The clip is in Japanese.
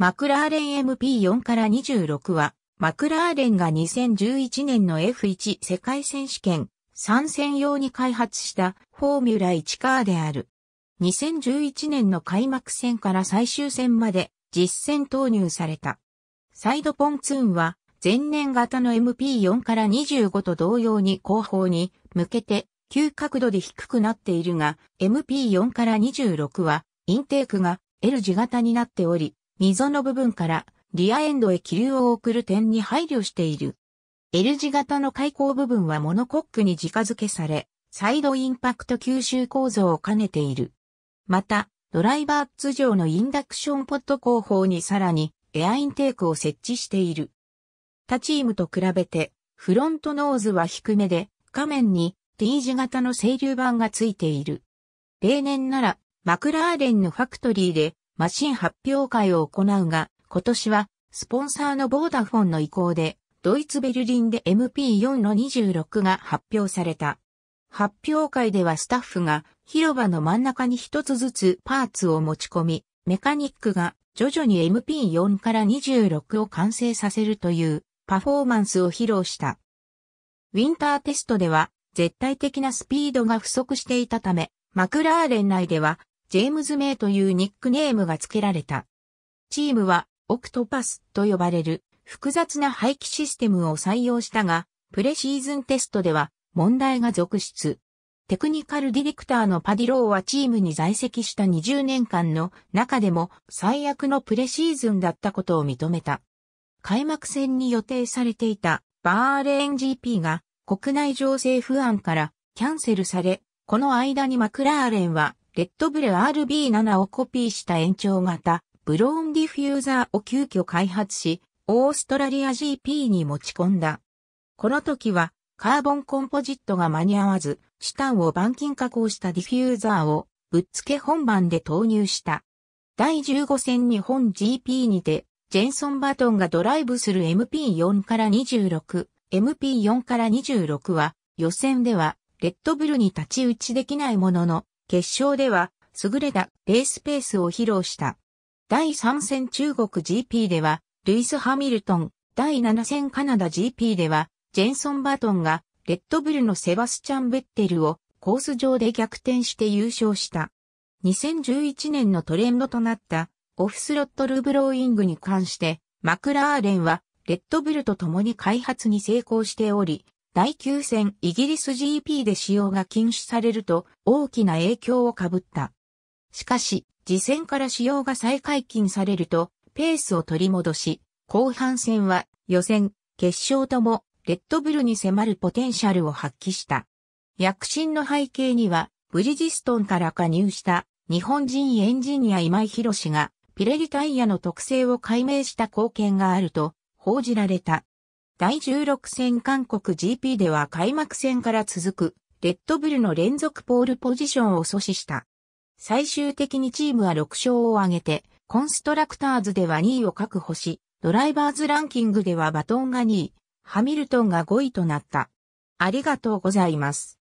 マクラーレン MP4 から26は、マクラーレンが2011年の F1 世界選手権参戦用に開発したフォーミュラ1カーである。2011年の開幕戦から最終戦まで実戦投入された。サイドポンツーンは前年型の MP4 から25と同様に後方に向けて急角度で低くなっているが MP4 から26はインテークが L 字型になっており溝の部分からリアエンドへ気流を送る点に配慮している。L 字型の開口部分はモノコックに直付けされ、サイドインパクト吸収構造を兼ねている。また、ドライバー通常のインダクションポット後方にさらにエアインテークを設置している。他チームと比べて、フロントノーズは低めで、画面に T 字型の整流板がついている。例年なら、マクラーレンのファクトリーでマシン発表会を行うが、今年はスポンサーのボーダフォンの意向で、ドイツ・ベルリンで MP4 の26が発表された。発表会ではスタッフが広場の真ん中に一つずつパーツを持ち込み、メカニックが徐々に MP4 から26を完成させるというパフォーマンスを披露した。ウィンターテストでは絶対的なスピードが不足していたため、マクラーレン内ではジェームズ・メイというニックネームが付けられた。チームは、オクトパスと呼ばれる複雑な廃棄システムを採用したが、プレシーズンテストでは問題が続出。テクニカルディレクターのパディローはチームに在籍した20年間の中でも最悪のプレシーズンだったことを認めた。開幕戦に予定されていたバーレーン GP が国内情勢不安からキャンセルされ、この間にマクラーレンはレッドブル RB7 をコピーした延長型、ブローンディフューザーを急遽開発し、オーストラリア GP に持ち込んだ。この時は、カーボンコンポジットが間に合わず、チタンを板金加工したディフューザーをぶっつけ本番で投入した。第15戦日本 GP にて、ジェンソン・バトンがドライブする MP4 から26、MP4 から26は予選ではレッドブルに立ち打ちできないものの決勝では、優れたレースペースを披露した。第3戦中国 GP では、ルイス・ハミルトン、第7戦カナダ GP では、ジェンソン・バトンが、レッドブルのセバスチャン・ベッテルをコース上で逆転して優勝した。2011年のトレンドとなったオフスロットルブローイングに関して、マクラーレンはレッドブルと共に開発に成功しており、第9戦イギリス GP で使用が禁止されると大きな影響を被った。しかし、次戦から使用が再解禁されると、ペースを取り戻し、後半戦は予選、決勝とも、レッドブルに迫るポテンシャルを発揮した。躍進の背景には、ブリジストンから加入した日本人エンジニア今井博士が、ピレリタイヤの特性を解明した貢献があると報じられた。第16戦韓国 GP では開幕戦から続く、レッドブルの連続ポールポジションを阻止した。最終的にチームは6勝を挙げて、コンストラクターズでは2位を確保し、ドライバーズランキングではバトンが2位、ハミルトンが5位となった。ありがとうございます。